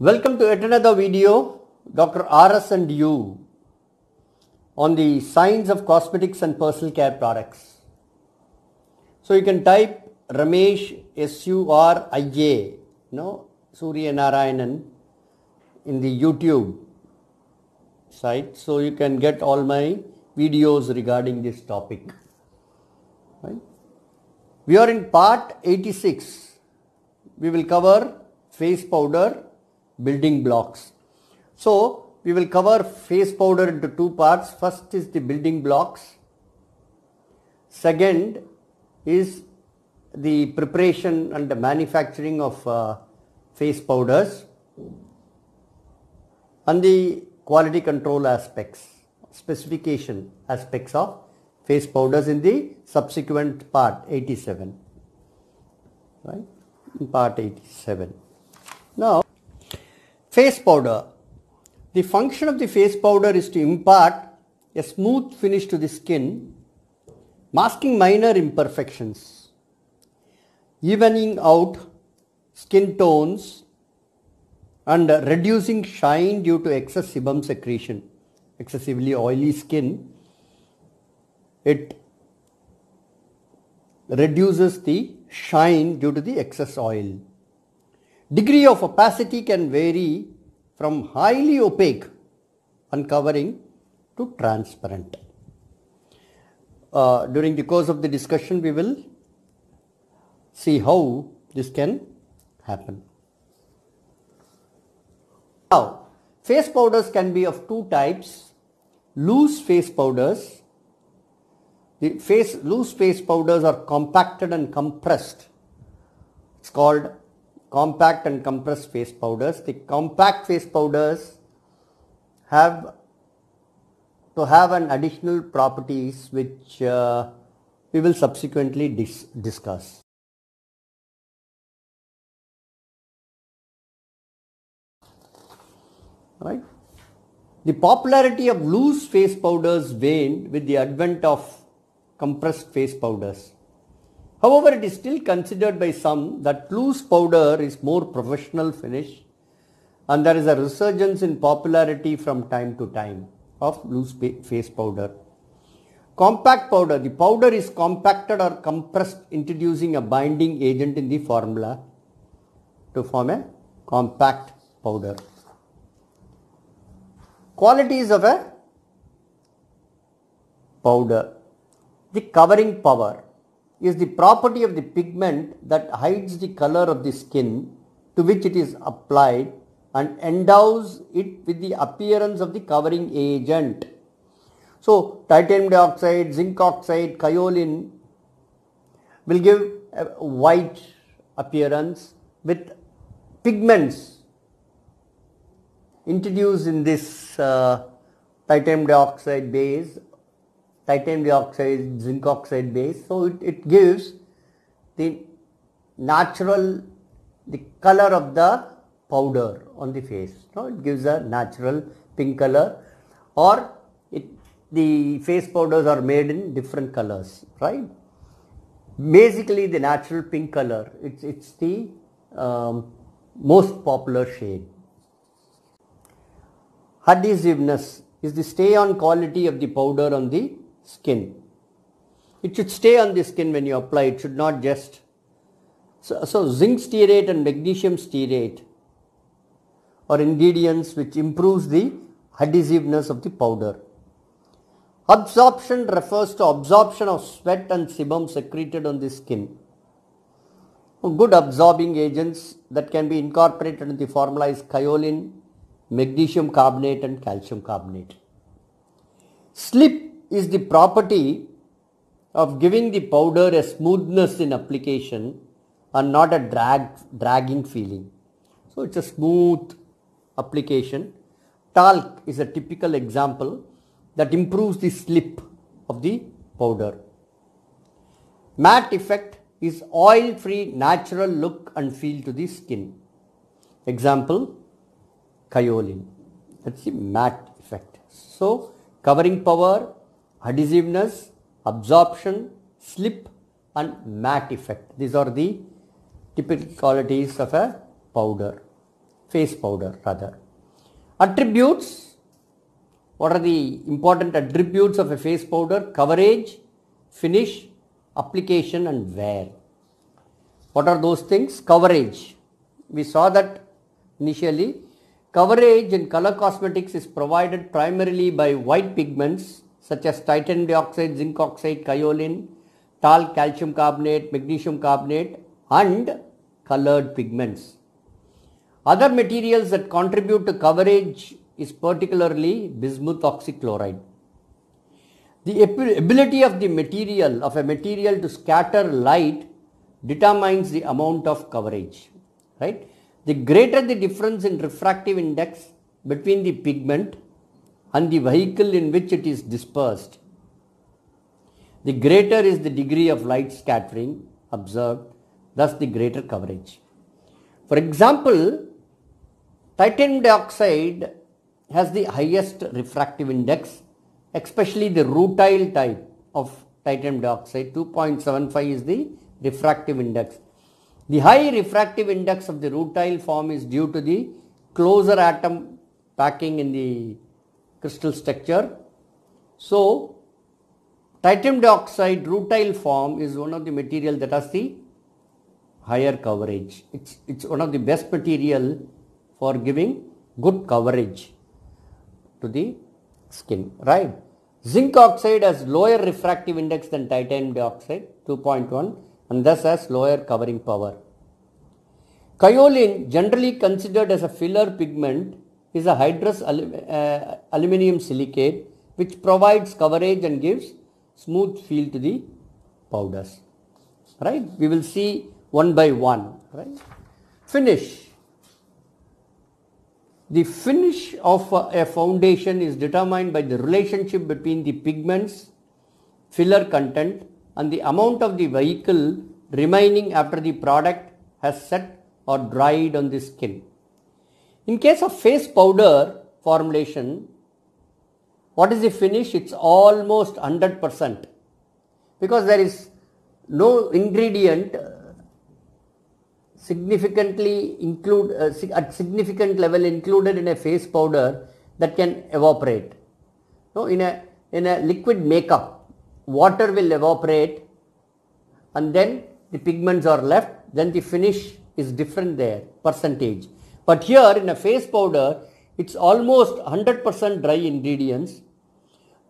Welcome to another video, Dr. RS and you on the science of cosmetics and personal care products. So you can type Ramesh S-U-R-I-A, no, Surya Narayanan in the YouTube site. So you can get all my videos regarding this topic. Right? We are in part 86. We will cover face powder building blocks. So we will cover face powder into two parts. First is the building blocks. Second is the preparation and the manufacturing of uh, face powders and the quality control aspects, specification aspects of face powders in the subsequent part 87, right, in part 87. Now, face powder. The function of the face powder is to impart a smooth finish to the skin, masking minor imperfections, evening out skin tones and reducing shine due to excess sebum secretion. Excessively oily skin, it reduces the shine due to the excess oil. Degree of opacity can vary from highly opaque uncovering to transparent. Uh, during the course of the discussion we will see how this can happen. Now face powders can be of two types loose face powders the face loose face powders are compacted and compressed it's called compact and compressed face powders. The compact face powders have to have an additional properties which uh, we will subsequently dis discuss. Right. The popularity of loose face powders waned with the advent of compressed face powders. However, it is still considered by some that loose powder is more professional finish and there is a resurgence in popularity from time to time of loose face powder. Compact powder, the powder is compacted or compressed introducing a binding agent in the formula to form a compact powder. Qualities of a powder, the covering power is the property of the pigment that hides the color of the skin to which it is applied and endows it with the appearance of the covering agent. So, titanium dioxide, zinc oxide, kaolin will give a white appearance with pigments introduced in this uh, titanium dioxide base titanium dioxide, zinc oxide base. So it, it gives the natural, the color of the powder on the face. No? It gives a natural pink color or it, the face powders are made in different colors, right? Basically the natural pink color, it's, it's the um, most popular shade. Adhesiveness is the stay on quality of the powder on the skin. It should stay on the skin when you apply, it should not just. So, so zinc stearate and magnesium stearate are ingredients which improves the adhesiveness of the powder. Absorption refers to absorption of sweat and sebum secreted on the skin. Good absorbing agents that can be incorporated in the formula is chiolin, magnesium carbonate and calcium carbonate. Slip is the property of giving the powder a smoothness in application and not a drag dragging feeling. So it's a smooth application. Talc is a typical example that improves the slip of the powder. Matte effect is oil-free natural look and feel to the skin. Example, Kaolin. That's the matte effect. So, covering power, adhesiveness, absorption, slip and matte effect. These are the typical qualities of a powder, face powder rather. Attributes, what are the important attributes of a face powder? Coverage, finish, application and wear. What are those things? Coverage. We saw that initially. Coverage in color cosmetics is provided primarily by white pigments such as titanium dioxide, zinc oxide, kaolin, talc, calcium carbonate, magnesium carbonate and colored pigments. Other materials that contribute to coverage is particularly bismuth oxychloride. The ability of the material of a material to scatter light determines the amount of coverage, right? The greater the difference in refractive index between the pigment and the vehicle in which it is dispersed, the greater is the degree of light scattering observed, thus the greater coverage. For example, titanium dioxide has the highest refractive index, especially the rutile type of titanium dioxide, 2.75 is the refractive index. The high refractive index of the rutile form is due to the closer atom packing in the crystal structure. So, titanium dioxide rutile form is one of the material that has the higher coverage. It's, it's one of the best material for giving good coverage to the skin, right. Zinc oxide has lower refractive index than titanium dioxide 2.1 and thus has lower covering power. Kaolin generally considered as a filler pigment is a hydrous alum, uh, aluminium silicate which provides coverage and gives smooth feel to the powders. Right? We will see one by one. Right? Finish. The finish of a foundation is determined by the relationship between the pigments, filler content and the amount of the vehicle remaining after the product has set or dried on the skin. In case of face powder formulation, what is the finish? It's almost 100% because there is no ingredient uh, significantly include uh, at significant level included in a face powder that can evaporate. No, in a in a liquid makeup, water will evaporate, and then the pigments are left. Then the finish is different there percentage. But here in a face powder, it's almost 100% dry ingredients.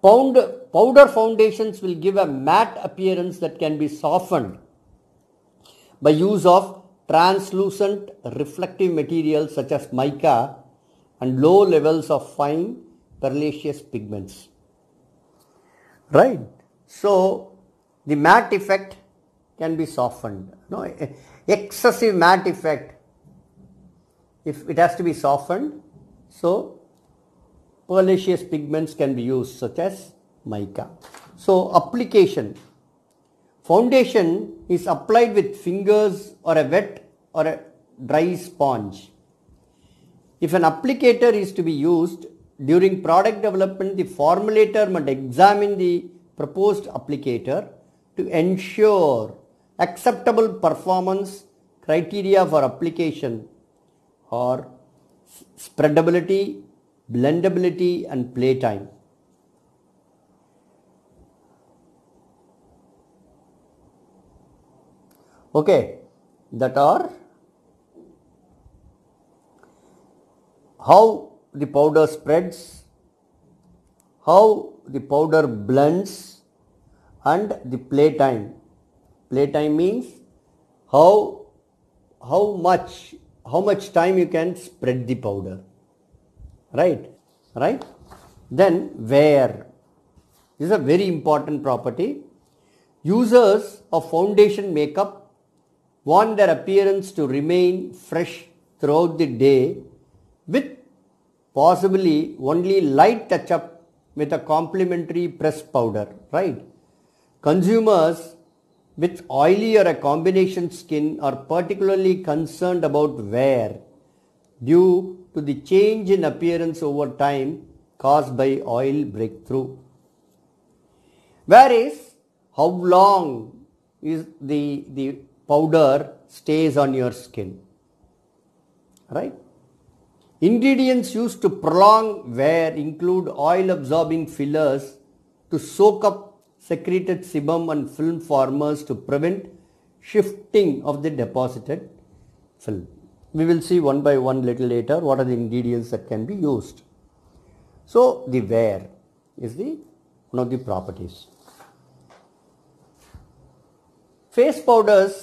Pound, powder foundations will give a matte appearance that can be softened by use of translucent reflective materials such as mica and low levels of fine perlaceous pigments. Right? So, the matte effect can be softened. No, excessive matte effect if it has to be softened so pearlaceous pigments can be used such as mica so application foundation is applied with fingers or a wet or a dry sponge if an applicator is to be used during product development the formulator must examine the proposed applicator to ensure acceptable performance criteria for application or spreadability, blendability and playtime. Okay, that are how the powder spreads, how the powder blends and the playtime. Playtime means how, how much how much time you can spread the powder right right then wear this is a very important property users of foundation makeup want their appearance to remain fresh throughout the day with possibly only light touch up with a complementary press powder right consumers with oily or a combination skin are particularly concerned about wear due to the change in appearance over time caused by oil breakthrough. Whereas, how long is the, the powder stays on your skin, right? Ingredients used to prolong wear include oil absorbing fillers to soak up secreted sebum and film formers to prevent shifting of the deposited film. We will see one by one little later what are the ingredients that can be used. So the wear is the one of the properties. Face powders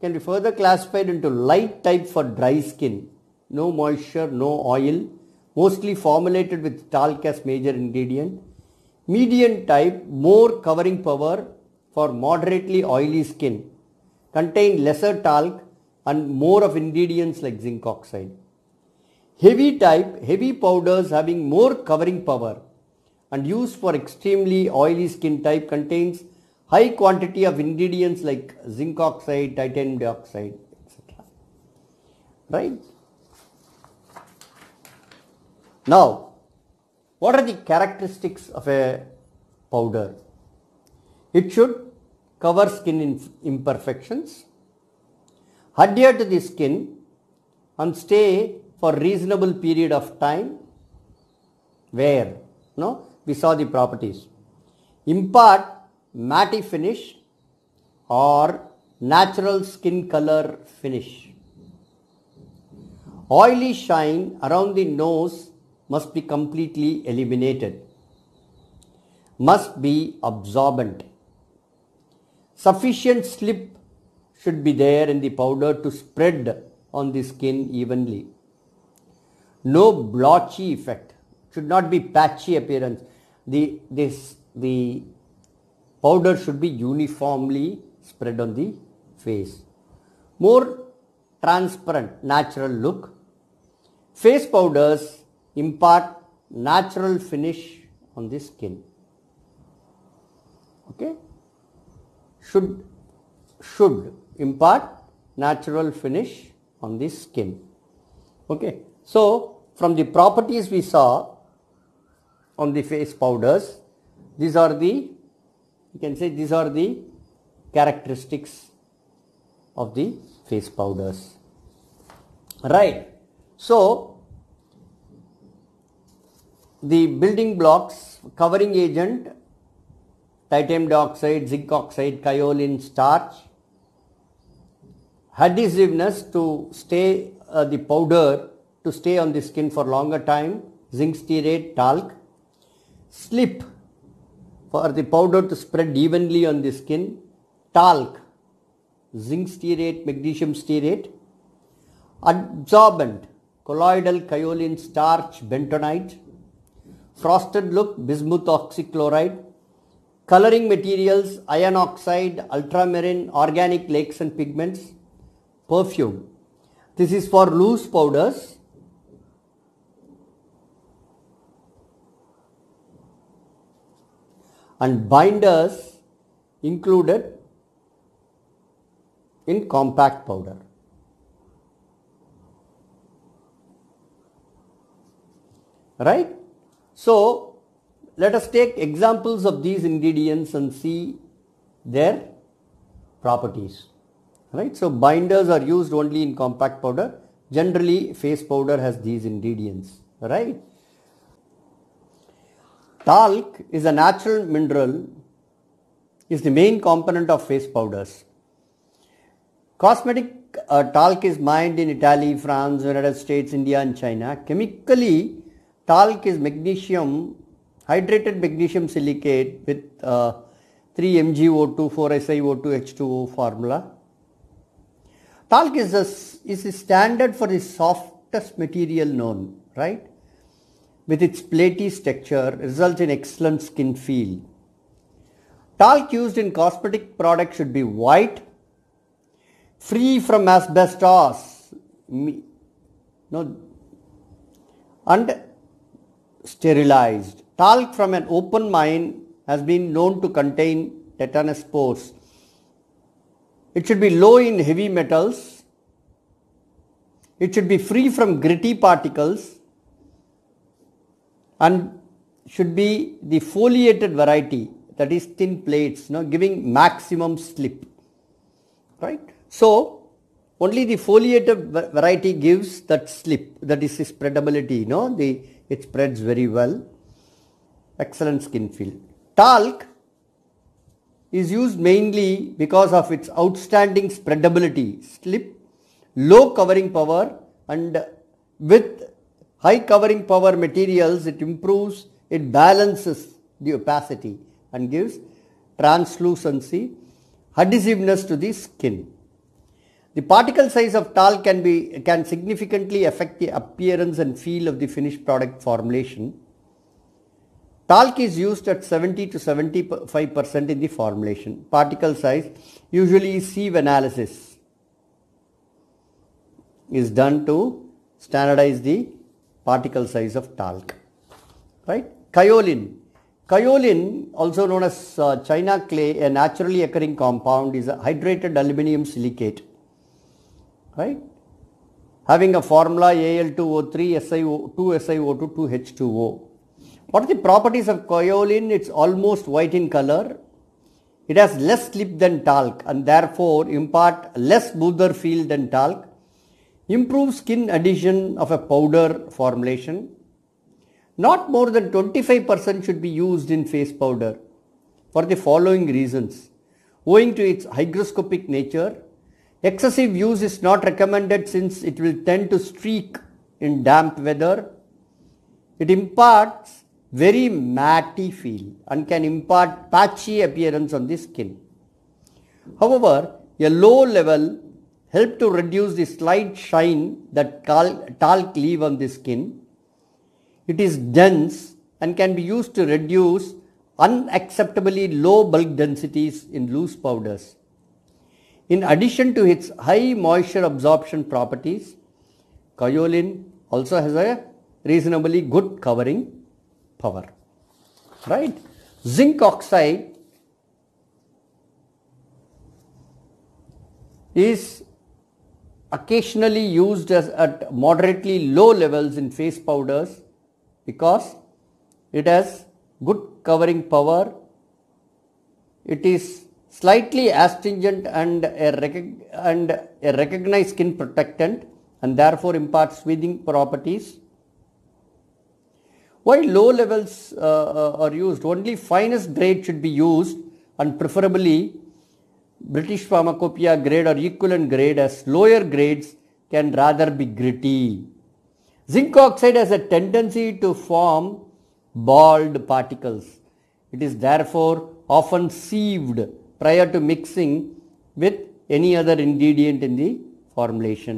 can be further classified into light type for dry skin. No moisture, no oil, mostly formulated with talc as major ingredient Median type more covering power for moderately oily skin. Contain lesser talc and more of ingredients like zinc oxide. Heavy type, heavy powders having more covering power and used for extremely oily skin type contains high quantity of ingredients like zinc oxide, titanium dioxide, etc. Right? Now, what are the characteristics of a powder? It should cover skin imperfections, adhere to the skin and stay for reasonable period of time where no we saw the properties impart matte finish or natural skin color finish oily shine around the nose must be completely eliminated, must be absorbent. Sufficient slip should be there in the powder to spread on the skin evenly. No blotchy effect, should not be patchy appearance. The, this, the powder should be uniformly spread on the face. More transparent, natural look. Face powders impart natural finish on the skin. Okay? Should, should impart natural finish on the skin. Okay? So, from the properties we saw on the face powders, these are the, you can say these are the characteristics of the face powders. Right. So, the building blocks covering agent titanium dioxide, zinc oxide, kaolin, starch, adhesiveness to stay uh, the powder to stay on the skin for longer time, zinc stearate, talc, slip for the powder to spread evenly on the skin, talc, zinc stearate, magnesium stearate, adsorbent, colloidal kaolin starch bentonite, frosted look bismuth oxychloride coloring materials iron oxide ultramarine organic lakes and pigments perfume this is for loose powders and binders included in compact powder. Right? So let us take examples of these ingredients and see their properties. Right. So binders are used only in compact powder. Generally face powder has these ingredients. Right. Talc is a natural mineral is the main component of face powders. Cosmetic uh, talc is mined in Italy, France, United States, India and China. Chemically, Talc is magnesium, hydrated magnesium silicate with uh, 3 MgO2, 4 SiO2H2O formula. Talc is a, is a standard for the softest material known, right? With its platy structure, results in excellent skin feel. Talc used in cosmetic products should be white, free from asbestos, no, and sterilized. Talc from an open mine has been known to contain tetanus spores. It should be low in heavy metals. It should be free from gritty particles and should be the foliated variety that is thin plates, you know, giving maximum slip. Right? So, only the foliated variety gives that slip that is spreadability you know the it spreads very well. Excellent skin feel. Talc is used mainly because of its outstanding spreadability, slip, low covering power and with high covering power materials it improves, it balances the opacity and gives translucency, adhesiveness to the skin. The particle size of talc can be can significantly affect the appearance and feel of the finished product formulation. Talc is used at 70 to 75 percent in the formulation. Particle size usually sieve analysis is done to standardize the particle size of talc. Right? Kaolin. Kaolin, also known as uh, China clay, a naturally occurring compound, is a hydrated aluminium silicate right? Having a formula Al2O3, SiO2, SiO2, 2H2O. What are the properties of kaolin? It's almost white in color. It has less slip than talc and therefore impart less smoother feel than talc. Improves skin adhesion of a powder formulation. Not more than 25% should be used in face powder for the following reasons. Owing to its hygroscopic nature, Excessive use is not recommended since it will tend to streak in damp weather. It imparts very matty feel and can impart patchy appearance on the skin. However, a low level help to reduce the slight shine that talc leave on the skin. It is dense and can be used to reduce unacceptably low bulk densities in loose powders. In addition to its high moisture absorption properties, kaolin also has a reasonably good covering power. Right? Zinc oxide is occasionally used as at moderately low levels in face powders because it has good covering power. It is slightly astringent and a, and a recognized skin protectant and therefore imparts soothing properties. While low levels uh, uh, are used, only finest grade should be used and preferably British Pharmacopoeia grade or equivalent grade as lower grades can rather be gritty. Zinc oxide has a tendency to form bald particles. It is therefore often sieved prior to mixing with any other ingredient in the formulation.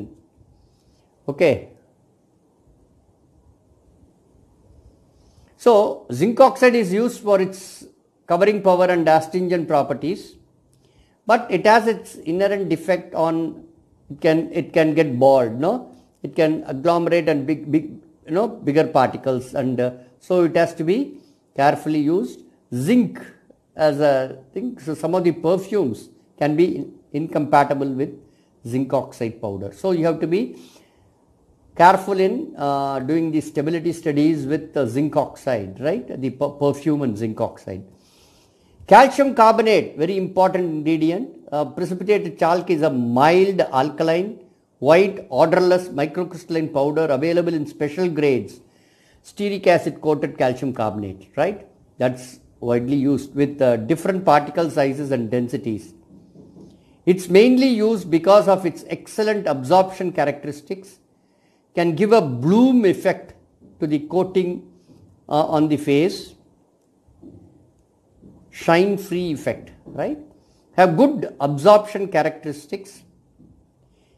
Okay. So, zinc oxide is used for its covering power and astringent properties, but it has its inherent defect on it can it can get bored, no? It can agglomerate and big big you know bigger particles and uh, so it has to be carefully used. Zinc as a thing. So some of the perfumes can be incompatible with zinc oxide powder. So you have to be careful in uh, doing the stability studies with the zinc oxide, right? The per perfume and zinc oxide. Calcium carbonate, very important ingredient. Uh, precipitated chalk is a mild alkaline, white, odorless microcrystalline powder available in special grades. Stearic acid coated calcium carbonate, right? That's widely used with uh, different particle sizes and densities. It's mainly used because of its excellent absorption characteristics, can give a bloom effect to the coating uh, on the face, shine free effect, right? Have good absorption characteristics.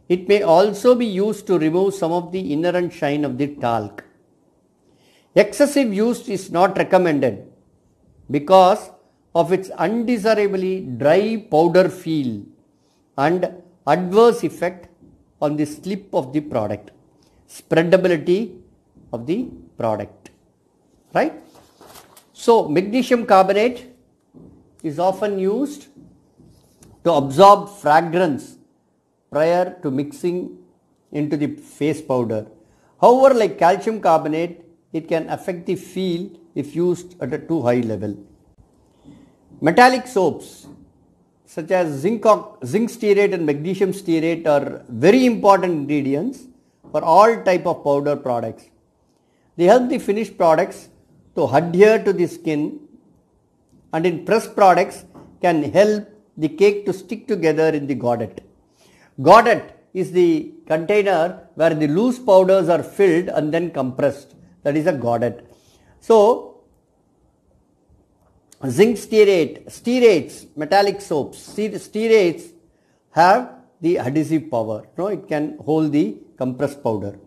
It may also be used to remove some of the inherent shine of the talc. Excessive use is not recommended because of its undesirably dry powder feel and adverse effect on the slip of the product, spreadability of the product, right? So, magnesium carbonate is often used to absorb fragrance prior to mixing into the face powder. However, like calcium carbonate, it can affect the feel if used at a too high level. Metallic soaps such as zinc, zinc stearate and magnesium stearate are very important ingredients for all type of powder products. They help the finished products to adhere to the skin and in pressed products can help the cake to stick together in the godet. Godet is the container where the loose powders are filled and then compressed that is a godet. So zinc stearate, stearates, metallic soaps, stearates have the adhesive power. No, it can hold the compressed powder.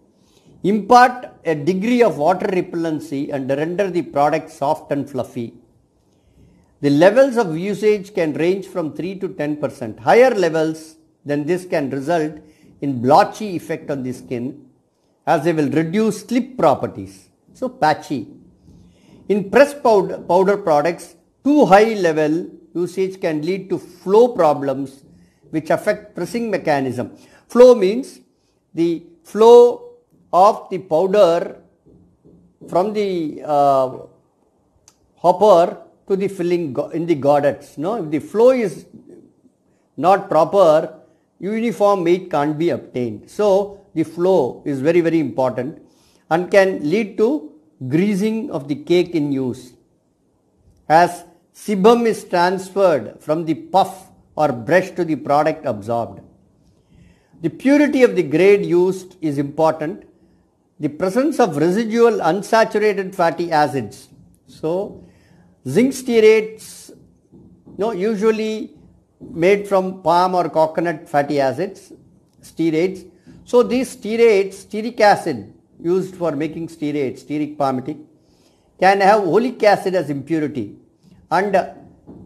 Impart a degree of water repellency and render the product soft and fluffy. The levels of usage can range from 3 to 10 percent. Higher levels than this can result in blotchy effect on the skin as they will reduce slip properties. So patchy. In pressed powder, powder products, too high level usage can lead to flow problems which affect pressing mechanism. Flow means the flow of the powder from the uh, hopper to the filling in the goddets. No, if the flow is not proper, uniform weight can't be obtained. So, the flow is very very important and can lead to greasing of the cake in use as Sebum is transferred from the puff or brush to the product absorbed. The purity of the grade used is important. The presence of residual unsaturated fatty acids. So, zinc stearates you know, usually made from palm or coconut fatty acids, stearates. So, these stearates, stearic acid used for making stearates, stearic palmitic, can have oleic acid as impurity and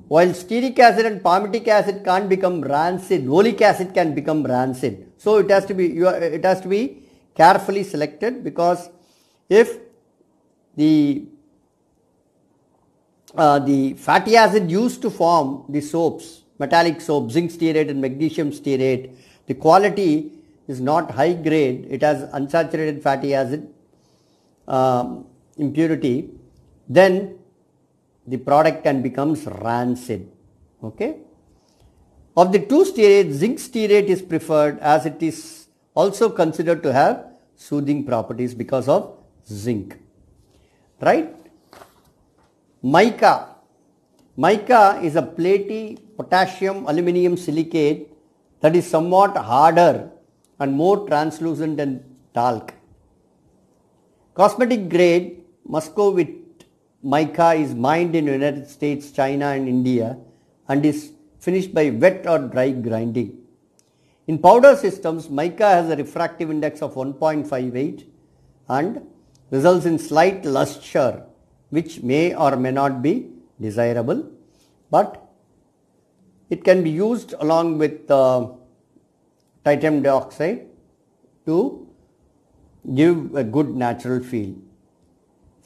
while stearic acid and palmitic acid can't become rancid oleic acid can become rancid so it has to be it has to be carefully selected because if the uh, the fatty acid used to form the soaps metallic soap zinc stearate and magnesium stearate the quality is not high grade it has unsaturated fatty acid um, impurity then the product can becomes rancid. Okay. Of the two stearates, zinc stearate is preferred as it is also considered to have soothing properties because of zinc. Right? Mica. Mica is a platy potassium aluminium silicate that is somewhat harder and more translucent than talc. Cosmetic grade must go with mica is mined in United States, China and India and is finished by wet or dry grinding. In powder systems, mica has a refractive index of 1.58 and results in slight luster which may or may not be desirable but it can be used along with uh, titanium dioxide to give a good natural feel.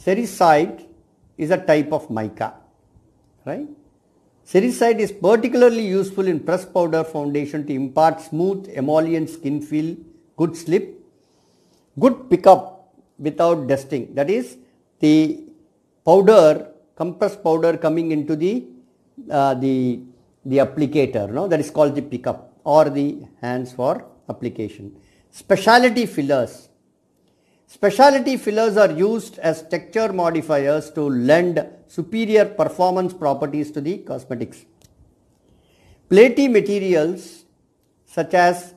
Sericite is a type of mica, right? Sericide is particularly useful in pressed powder foundation to impart smooth emollient skin feel, good slip, good pickup without dusting. That is the powder, compressed powder coming into the uh, the the applicator. No, that is called the pickup or the hands for application. Specialty fillers Specialty fillers are used as texture modifiers to lend superior performance properties to the cosmetics. Platy materials such as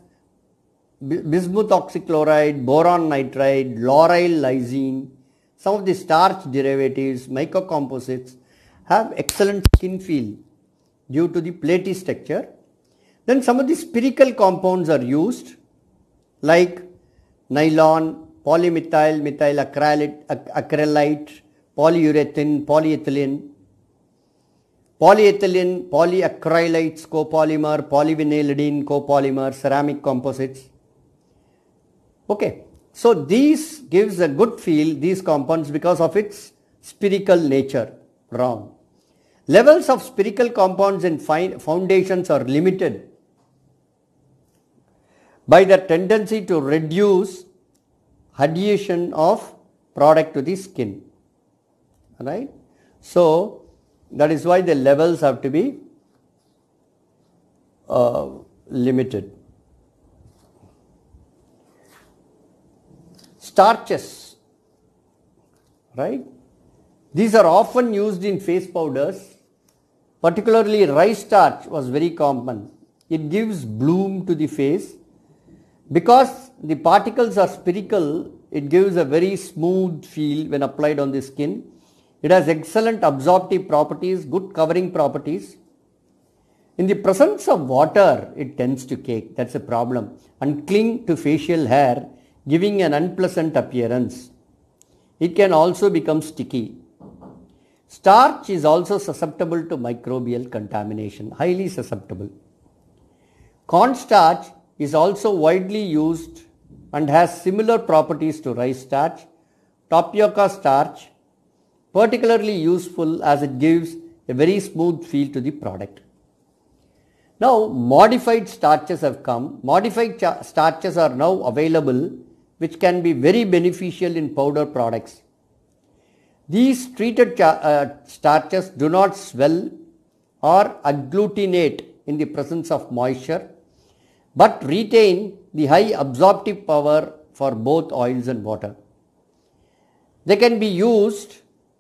bismuth oxychloride, boron nitride, lauryl lysine, some of the starch derivatives, microcomposites have excellent skin feel due to the platy structure. Then some of the spherical compounds are used like nylon, polymethyl, methyl acrylate, acrylite, polyurethane, polyethylene, polyethylene, polyacrylates, copolymer, polyvinylidene, copolymer, ceramic composites. Okay, so these gives a good feel, these compounds because of its spherical nature, Wrong. Levels of spherical compounds in foundations are limited by the tendency to reduce adhesion of product to the skin right so that is why the levels have to be uh, limited starches right these are often used in face powders particularly rice starch was very common it gives bloom to the face because the particles are spherical, it gives a very smooth feel when applied on the skin. It has excellent absorptive properties, good covering properties. In the presence of water, it tends to cake, that's a problem, and cling to facial hair, giving an unpleasant appearance. It can also become sticky. Starch is also susceptible to microbial contamination, highly susceptible. Cornstarch is also widely used and has similar properties to rice starch, tapioca starch, particularly useful as it gives a very smooth feel to the product. Now modified starches have come. Modified starches are now available which can be very beneficial in powder products. These treated uh, starches do not swell or agglutinate in the presence of moisture but retain the high absorptive power for both oils and water. They can be used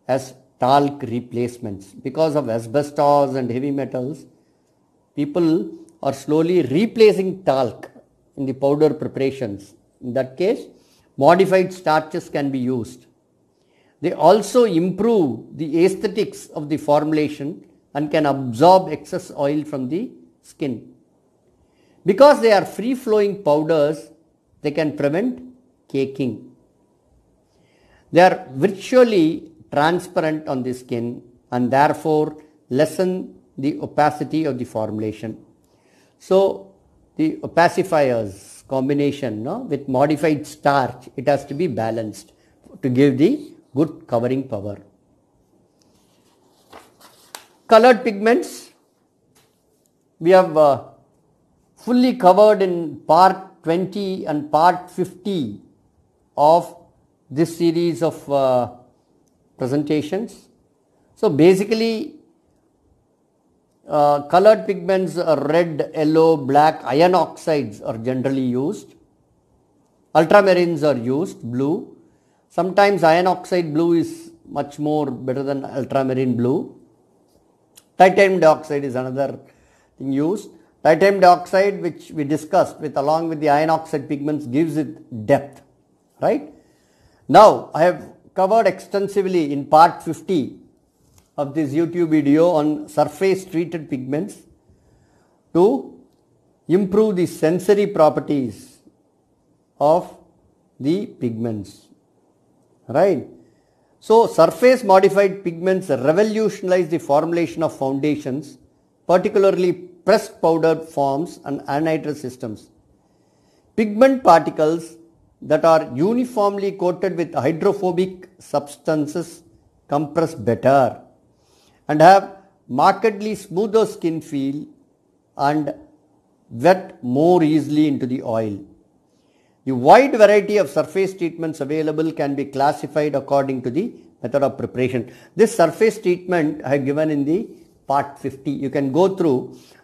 as talc replacements because of asbestos and heavy metals. People are slowly replacing talc in the powder preparations. In that case, modified starches can be used. They also improve the aesthetics of the formulation and can absorb excess oil from the skin. Because they are free flowing powders, they can prevent caking. They are virtually transparent on the skin and therefore lessen the opacity of the formulation. So the opacifiers combination no, with modified starch, it has to be balanced to give the good covering power. Colored pigments, we have uh, fully covered in part 20 and part 50 of this series of uh, presentations. So basically uh, colored pigments red, yellow, black, iron oxides are generally used. Ultramarines are used, blue. Sometimes iron oxide blue is much more better than ultramarine blue. Titanium dioxide is another thing used. Titanium dioxide which we discussed with along with the iron oxide pigments gives it depth, right? Now I have covered extensively in part 50 of this YouTube video on surface treated pigments to improve the sensory properties of the pigments, right? So surface modified pigments revolutionized the formulation of foundations particularly pressed powder forms and anhydrous systems. Pigment particles that are uniformly coated with hydrophobic substances compress better and have markedly smoother skin feel and wet more easily into the oil. The wide variety of surface treatments available can be classified according to the method of preparation. This surface treatment I have given in the part 50. You can go through.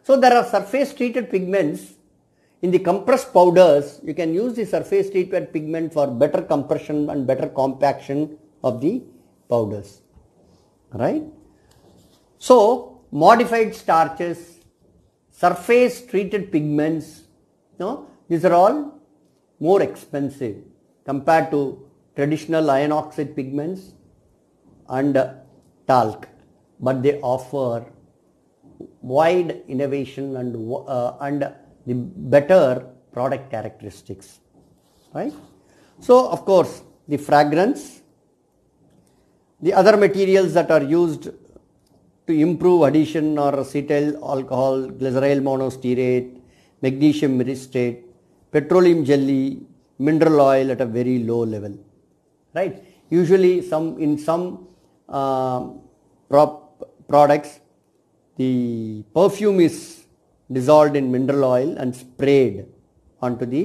So there are surface treated pigments. In the compressed powders, you can use the surface treated pigment for better compression and better compaction of the powders. Right? So modified starches, surface treated pigments, no, these are all more expensive compared to traditional iron oxide pigments and talc but they offer wide innovation and, uh, and the better product characteristics, right? So, of course, the fragrance, the other materials that are used to improve addition or acetyl alcohol, glyceryl monostearate, magnesium myristate, petroleum jelly, mineral oil at a very low level, right? Usually some in some uh, prop products the perfume is dissolved in mineral oil and sprayed onto the.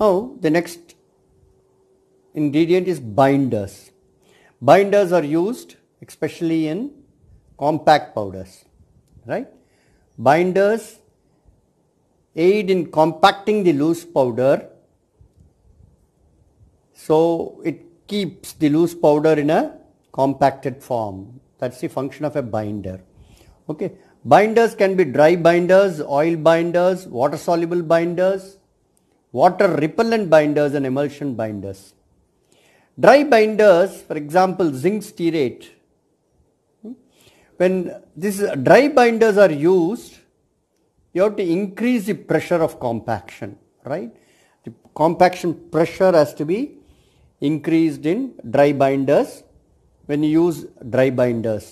Now the next ingredient is binders. Binders are used especially in compact powders, right? Binders aid in compacting the loose powder so it keeps the loose powder in a compacted form. That's the function of a binder okay binders can be dry binders oil binders water soluble binders water repellent binders and emulsion binders dry binders for example zinc stearate hmm. when these dry binders are used you have to increase the pressure of compaction right the compaction pressure has to be increased in dry binders when you use dry binders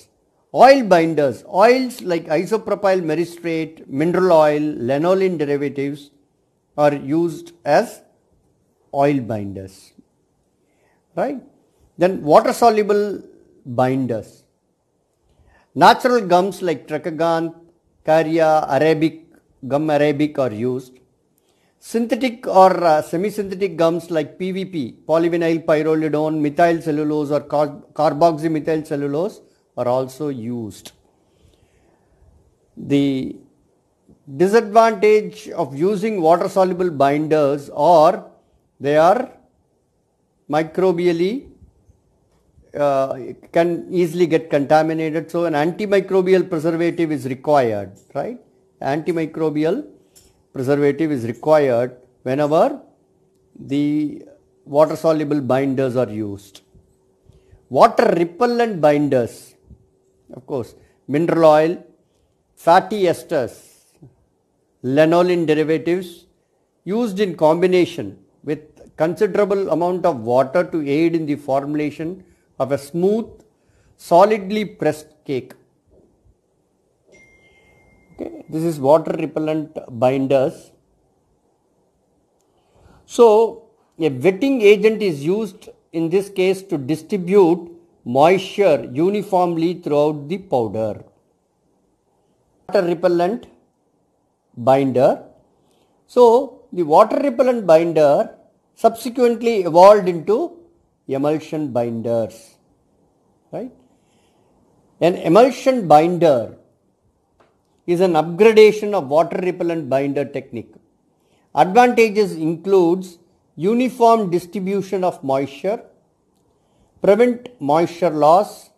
Oil binders, oils like isopropyl meristrate, mineral oil, lanolin derivatives are used as oil binders, right? Then water soluble binders. Natural gums like tragacanth, cari,a arabic, gum arabic are used. Synthetic or uh, semi-synthetic gums like PVP, polyvinyl pyrrolidone, methyl cellulose or car carboxymethyl cellulose are also used. The disadvantage of using water soluble binders or they are microbially uh, can easily get contaminated so an antimicrobial preservative is required right antimicrobial preservative is required whenever the water soluble binders are used water repellent binders of course, mineral oil, fatty esters, lanolin derivatives used in combination with considerable amount of water to aid in the formulation of a smooth, solidly pressed cake. Okay. This is water repellent binders. So, a wetting agent is used in this case to distribute moisture uniformly throughout the powder. Water repellent binder. So, the water repellent binder subsequently evolved into emulsion binders. Right? An emulsion binder is an upgradation of water repellent binder technique. Advantages includes uniform distribution of moisture prevent moisture loss,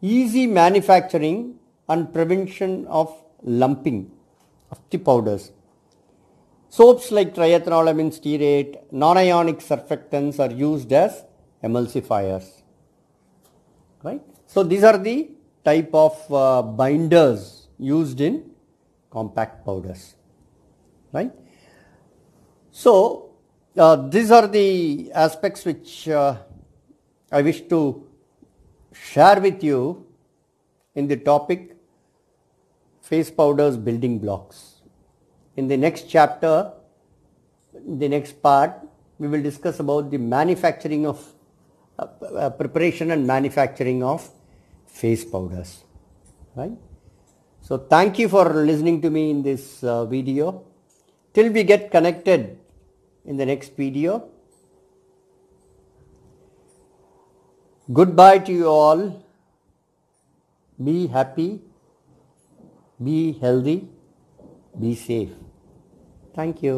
easy manufacturing and prevention of lumping of the powders. Soaps like triethanolamine stearate, non-ionic surfactants are used as emulsifiers. Right? So these are the type of uh, binders used in compact powders. Right? So uh, these are the aspects which uh, I wish to share with you in the topic face powders building blocks. In the next chapter, the next part, we will discuss about the manufacturing of uh, uh, preparation and manufacturing of face powders. Right? So thank you for listening to me in this uh, video. Till we get connected in the next video. Goodbye to you all. Be happy, be healthy, be safe. Thank you.